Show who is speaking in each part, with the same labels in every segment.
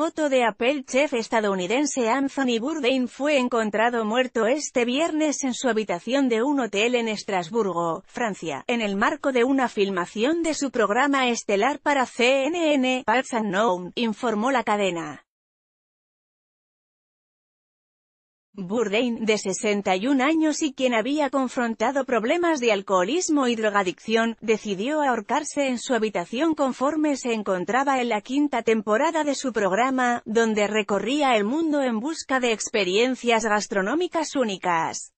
Speaker 1: foto de Apple chef estadounidense Anthony Bourdain fue encontrado muerto este viernes en su habitación de un hotel en Estrasburgo, Francia, en el marco de una filmación de su programa estelar para CNN, Parts Unknown, informó la cadena. Bourdain, de 61 años y quien había confrontado problemas de alcoholismo y drogadicción, decidió ahorcarse en su habitación conforme se encontraba en la quinta temporada de su programa, donde recorría el mundo en busca de experiencias gastronómicas únicas.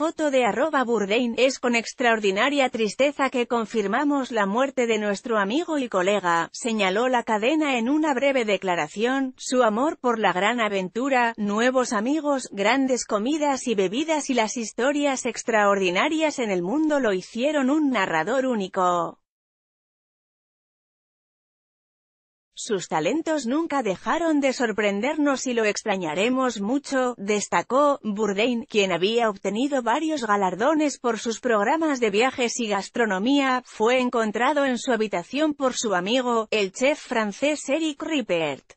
Speaker 1: foto de arroba Burdain es con extraordinaria tristeza que confirmamos la muerte de nuestro amigo y colega, señaló la cadena en una breve declaración, su amor por la gran aventura, nuevos amigos, grandes comidas y bebidas y las historias extraordinarias en el mundo lo hicieron un narrador único. Sus talentos nunca dejaron de sorprendernos y lo extrañaremos mucho, destacó Bourdain, quien había obtenido varios galardones por sus programas de viajes y gastronomía, fue encontrado en su habitación por su amigo, el chef francés Eric Rippert.